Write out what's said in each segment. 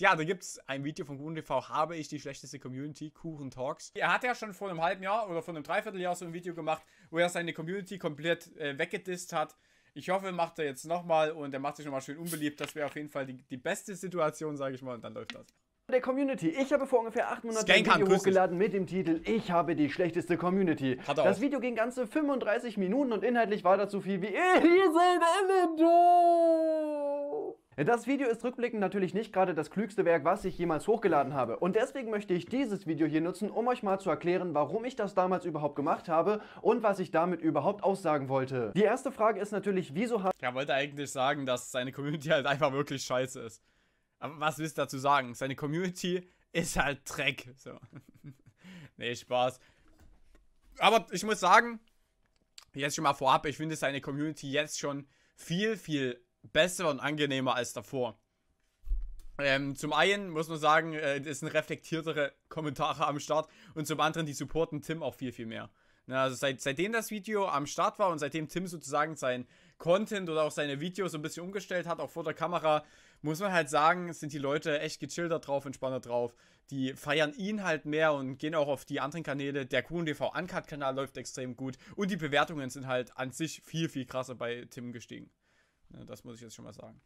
Ja, da gibt es ein Video von GurenTV, habe ich die schlechteste Community, Kuchen Talks. Er hat ja schon vor einem halben Jahr oder vor einem Dreivierteljahr so ein Video gemacht, wo er seine Community komplett äh, weggedisst hat. Ich hoffe, macht er jetzt nochmal und er macht sich nochmal schön unbeliebt. Das wäre auf jeden Fall die, die beste Situation, sage ich mal, und dann läuft das der Community. Ich habe vor ungefähr acht Monaten ein Video hochgeladen mit dem Titel Ich habe die schlechteste Community. Das Video ging ganze 35 Minuten und inhaltlich war das so viel wie Ihr Ich alle Image. Das Video ist rückblickend natürlich nicht gerade das klügste Werk, was ich jemals hochgeladen habe. Und deswegen möchte ich dieses Video hier nutzen, um euch mal zu erklären, warum ich das damals überhaupt gemacht habe und was ich damit überhaupt aussagen wollte. Die erste Frage ist natürlich, wieso hat... Er wollte eigentlich sagen, dass seine Community halt einfach wirklich scheiße ist. Aber was willst du dazu sagen? Seine Community ist halt Dreck. So. nee, Spaß. Aber ich muss sagen, jetzt schon mal vorab, ich finde seine Community jetzt schon viel, viel besser und angenehmer als davor. Ähm, zum einen muss man sagen, äh, es äh, sind reflektiertere Kommentare am Start und zum anderen, die supporten Tim auch viel, viel mehr. Na, also seit, seitdem das Video am Start war und seitdem Tim sozusagen sein Content oder auch seine Videos so ein bisschen umgestellt hat, auch vor der Kamera, muss man halt sagen, sind die Leute echt gechillter drauf, entspannter drauf. Die feiern ihn halt mehr und gehen auch auf die anderen Kanäle. Der QNDV Uncut-Kanal läuft extrem gut und die Bewertungen sind halt an sich viel, viel krasser bei Tim gestiegen. Das muss ich jetzt schon mal sagen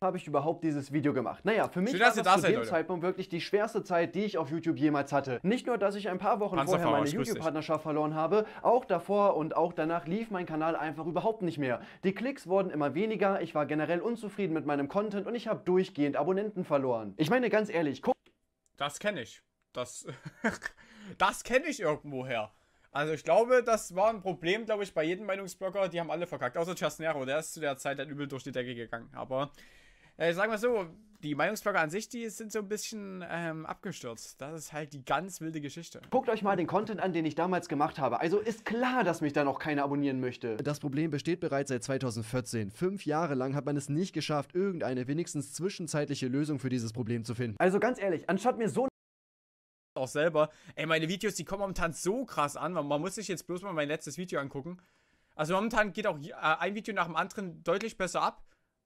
habe ich überhaupt dieses Video gemacht? Naja, für mich Schön, war das da zu seid, dem Leute. Zeitpunkt wirklich die schwerste Zeit, die ich auf YouTube jemals hatte. Nicht nur, dass ich ein paar Wochen Panzer vorher meine YouTube-Partnerschaft verloren habe, auch davor und auch danach lief mein Kanal einfach überhaupt nicht mehr. Die Klicks wurden immer weniger, ich war generell unzufrieden mit meinem Content und ich habe durchgehend Abonnenten verloren. Ich meine ganz ehrlich, guck... Das kenne ich. Das... das kenne ich irgendwoher. Also ich glaube, das war ein Problem, glaube ich, bei jedem Meinungsblogger. Die haben alle verkackt, außer Chasnero. Der ist zu der Zeit dann halt übel durch die Decke gegangen. Aber äh, sagen wir so, die Meinungsblogger an sich, die sind so ein bisschen ähm, abgestürzt. Das ist halt die ganz wilde Geschichte. Guckt euch mal den Content an, den ich damals gemacht habe. Also ist klar, dass mich da noch keiner abonnieren möchte. Das Problem besteht bereits seit 2014. Fünf Jahre lang hat man es nicht geschafft, irgendeine wenigstens zwischenzeitliche Lösung für dieses Problem zu finden. Also ganz ehrlich, anstatt mir so auch selber. Ey, meine Videos, die kommen momentan so krass an. Man muss sich jetzt bloß mal mein letztes Video angucken. Also momentan geht auch äh, ein Video nach dem anderen deutlich besser ab.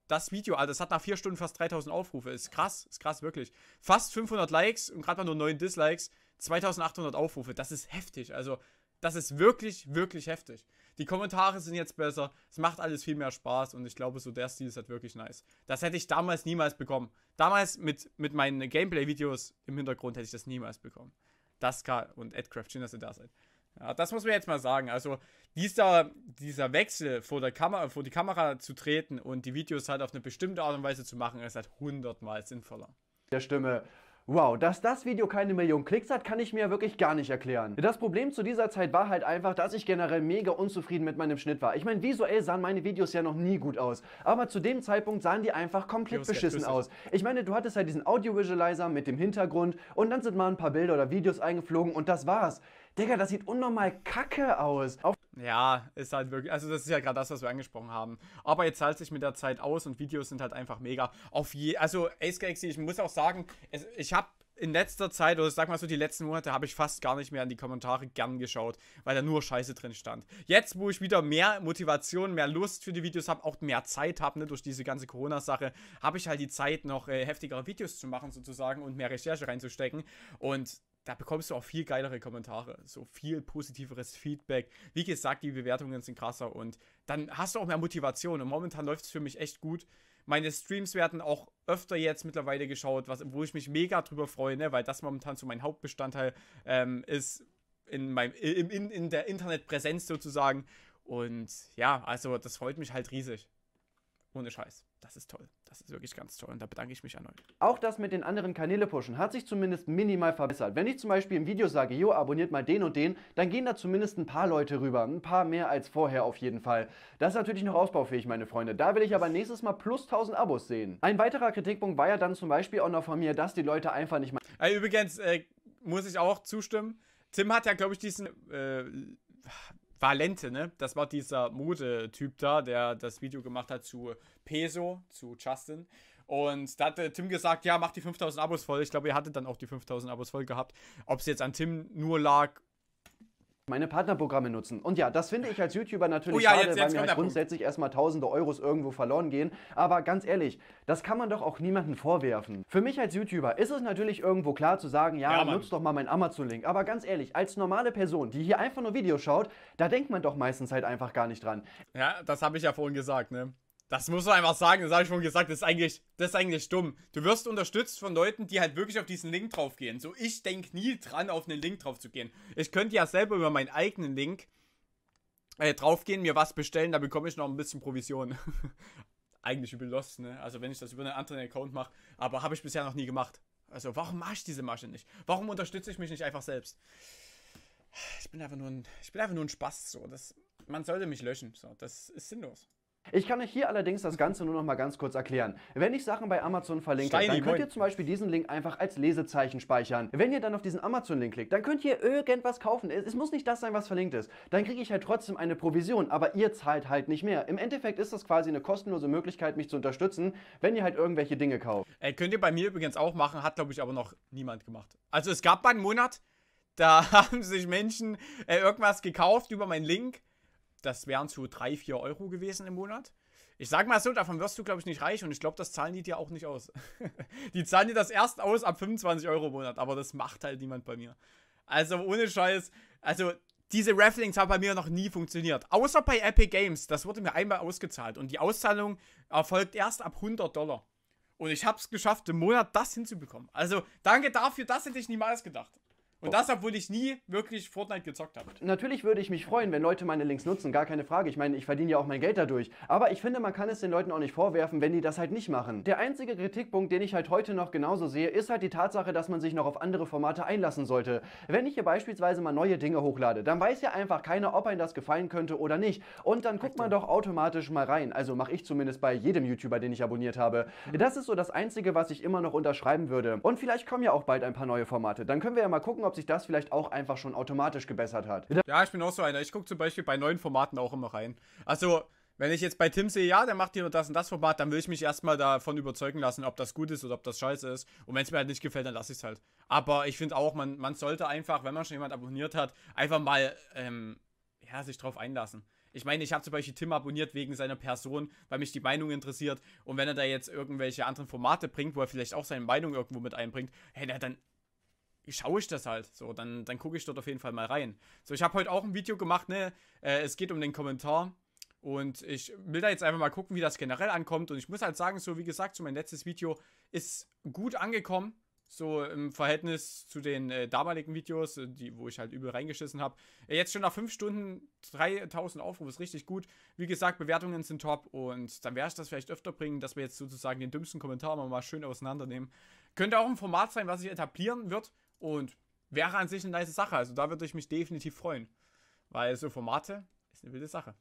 Das Video, also das hat nach vier Stunden fast 3000 Aufrufe. Ist krass, ist krass, wirklich. Fast 500 Likes und gerade mal nur 9 Dislikes. 2800 Aufrufe, das ist heftig. Also das ist wirklich, wirklich heftig. Die Kommentare sind jetzt besser. Es macht alles viel mehr Spaß und ich glaube, so der Stil ist halt wirklich nice. Das hätte ich damals niemals bekommen. Damals mit, mit meinen Gameplay-Videos im Hintergrund hätte ich das niemals bekommen. Das kann, und Edcraft, schön, dass ihr da seid. Ja, das muss man jetzt mal sagen. Also dieser, dieser Wechsel vor, der Kamera, vor die Kamera zu treten und die Videos halt auf eine bestimmte Art und Weise zu machen, ist halt hundertmal sinnvoller. Der Stimme Wow, dass das Video keine Million Klicks hat, kann ich mir wirklich gar nicht erklären. Das Problem zu dieser Zeit war halt einfach, dass ich generell mega unzufrieden mit meinem Schnitt war. Ich meine, visuell sahen meine Videos ja noch nie gut aus, aber zu dem Zeitpunkt sahen die einfach komplett beschissen aus. Ich meine, du hattest halt diesen Audio-Visualizer mit dem Hintergrund und dann sind mal ein paar Bilder oder Videos eingeflogen und das war's. Digga, das sieht unnormal kacke aus. Auf ja, ist halt wirklich, also das ist ja gerade das, was wir angesprochen haben. Aber jetzt zahlt sich mit der Zeit aus und Videos sind halt einfach mega. Auf je, also Ace Galaxy, ich muss auch sagen, es, ich habe in letzter Zeit, oder sag mal so die letzten Monate, habe ich fast gar nicht mehr in die Kommentare gern geschaut, weil da nur Scheiße drin stand. Jetzt, wo ich wieder mehr Motivation, mehr Lust für die Videos habe, auch mehr Zeit habe, ne, durch diese ganze Corona-Sache, habe ich halt die Zeit, noch äh, heftigere Videos zu machen sozusagen und mehr Recherche reinzustecken. Und da bekommst du auch viel geilere Kommentare, so viel positiveres Feedback. Wie gesagt, die Bewertungen sind krasser und dann hast du auch mehr Motivation. Und momentan läuft es für mich echt gut. Meine Streams werden auch öfter jetzt mittlerweile geschaut, was, wo ich mich mega drüber freue, ne? weil das momentan so mein Hauptbestandteil ähm, ist in, meinem, in, in, in der Internetpräsenz sozusagen. Und ja, also das freut mich halt riesig. Ohne Scheiß. Das ist toll. Das ist wirklich ganz toll. Und da bedanke ich mich erneut. Auch das mit den anderen Kanäle pushen hat sich zumindest minimal verbessert. Wenn ich zum Beispiel im Video sage, jo, abonniert mal den und den, dann gehen da zumindest ein paar Leute rüber. Ein paar mehr als vorher auf jeden Fall. Das ist natürlich noch ausbaufähig, meine Freunde. Da will ich aber nächstes Mal plus 1000 Abos sehen. Ein weiterer Kritikpunkt war ja dann zum Beispiel auch noch von mir, dass die Leute einfach nicht mal... Übrigens, äh, muss ich auch zustimmen. Tim hat ja, glaube ich, diesen... Äh, Valente, ne? Das war dieser Modetyp da, der das Video gemacht hat zu Peso, zu Justin. Und da hat Tim gesagt, ja, mach die 5000 Abos voll. Ich glaube, er hatte dann auch die 5000 Abos voll gehabt. Ob es jetzt an Tim nur lag meine Partnerprogramme nutzen. Und ja, das finde ich als YouTuber natürlich oh ja, schade, jetzt, jetzt weil mir halt grundsätzlich erstmal tausende Euros irgendwo verloren gehen. Aber ganz ehrlich, das kann man doch auch niemandem vorwerfen. Für mich als YouTuber ist es natürlich irgendwo klar zu sagen, ja, ja nutzt doch mal meinen Amazon-Link. Aber ganz ehrlich, als normale Person, die hier einfach nur Videos schaut, da denkt man doch meistens halt einfach gar nicht dran. Ja, das habe ich ja vorhin gesagt, ne? Das muss man einfach sagen, das habe ich schon gesagt, das ist, eigentlich, das ist eigentlich dumm. Du wirst unterstützt von Leuten, die halt wirklich auf diesen Link draufgehen. So, ich denke nie dran, auf einen Link drauf zu gehen. Ich könnte ja selber über meinen eigenen Link äh, draufgehen, mir was bestellen, da bekomme ich noch ein bisschen Provision. eigentlich übel los, ne? Also, wenn ich das über einen anderen Account mache, aber habe ich bisher noch nie gemacht. Also, warum mache ich diese Masche nicht? Warum unterstütze ich mich nicht einfach selbst? Ich bin einfach nur ein, ich bin einfach nur ein Spaß, so. Das, man sollte mich löschen, so. Das ist sinnlos. Ich kann euch hier allerdings das Ganze nur noch mal ganz kurz erklären. Wenn ich Sachen bei Amazon verlinke, Steini, dann könnt ihr zum Beispiel diesen Link einfach als Lesezeichen speichern. Wenn ihr dann auf diesen Amazon-Link klickt, dann könnt ihr irgendwas kaufen. Es muss nicht das sein, was verlinkt ist. Dann kriege ich halt trotzdem eine Provision, aber ihr zahlt halt nicht mehr. Im Endeffekt ist das quasi eine kostenlose Möglichkeit, mich zu unterstützen, wenn ihr halt irgendwelche Dinge kauft. Ey, könnt ihr bei mir übrigens auch machen, hat glaube ich aber noch niemand gemacht. Also es gab mal einen Monat, da haben sich Menschen äh, irgendwas gekauft über meinen Link das wären so 3, 4 Euro gewesen im Monat. Ich sag mal so, davon wirst du, glaube ich, nicht reich und ich glaube, das zahlen die dir auch nicht aus. die zahlen dir das erst aus ab 25 Euro im Monat, aber das macht halt niemand bei mir. Also ohne Scheiß, also diese Rafflings haben bei mir noch nie funktioniert. Außer bei Epic Games, das wurde mir einmal ausgezahlt und die Auszahlung erfolgt erst ab 100 Dollar. Und ich habe es geschafft, im Monat das hinzubekommen. Also danke dafür, das hätte ich niemals gedacht. Und das, obwohl ich nie wirklich Fortnite gezockt habe. Natürlich würde ich mich freuen, wenn Leute meine Links nutzen, gar keine Frage. Ich meine, ich verdiene ja auch mein Geld dadurch. Aber ich finde, man kann es den Leuten auch nicht vorwerfen, wenn die das halt nicht machen. Der einzige Kritikpunkt, den ich halt heute noch genauso sehe, ist halt die Tatsache, dass man sich noch auf andere Formate einlassen sollte. Wenn ich hier beispielsweise mal neue Dinge hochlade, dann weiß ja einfach keiner, ob einem das gefallen könnte oder nicht. Und dann guckt man doch automatisch mal rein. Also mache ich zumindest bei jedem YouTuber, den ich abonniert habe. Mhm. Das ist so das Einzige, was ich immer noch unterschreiben würde. Und vielleicht kommen ja auch bald ein paar neue Formate. Dann können wir ja mal gucken, ob ob sich das vielleicht auch einfach schon automatisch gebessert hat. Ja, ich bin auch so einer. Ich gucke zum Beispiel bei neuen Formaten auch immer rein. Also, wenn ich jetzt bei Tim sehe, ja, der macht hier nur das und das Format, dann will ich mich erstmal davon überzeugen lassen, ob das gut ist oder ob das scheiße ist. Und wenn es mir halt nicht gefällt, dann lasse ich es halt. Aber ich finde auch, man, man sollte einfach, wenn man schon jemand abonniert hat, einfach mal ähm, ja, sich drauf einlassen. Ich meine, ich habe zum Beispiel Tim abonniert wegen seiner Person, weil mich die Meinung interessiert. Und wenn er da jetzt irgendwelche anderen Formate bringt, wo er vielleicht auch seine Meinung irgendwo mit einbringt, hey, dann schaue ich das halt. So, dann, dann gucke ich dort auf jeden Fall mal rein. So, ich habe heute auch ein Video gemacht, ne? Äh, es geht um den Kommentar. Und ich will da jetzt einfach mal gucken, wie das generell ankommt. Und ich muss halt sagen, so wie gesagt, so mein letztes Video ist gut angekommen. So im Verhältnis zu den äh, damaligen Videos, äh, die, wo ich halt übel reingeschissen habe. Äh, jetzt schon nach 5 Stunden 3000 Aufrufe ist richtig gut. Wie gesagt, Bewertungen sind top und dann werde ich das vielleicht öfter bringen, dass wir jetzt sozusagen den dümmsten Kommentar mal, mal schön auseinandernehmen. Könnte auch ein Format sein, was sich etablieren wird. Und wäre an sich eine nice Sache. Also da würde ich mich definitiv freuen. Weil so Formate ist eine wilde Sache.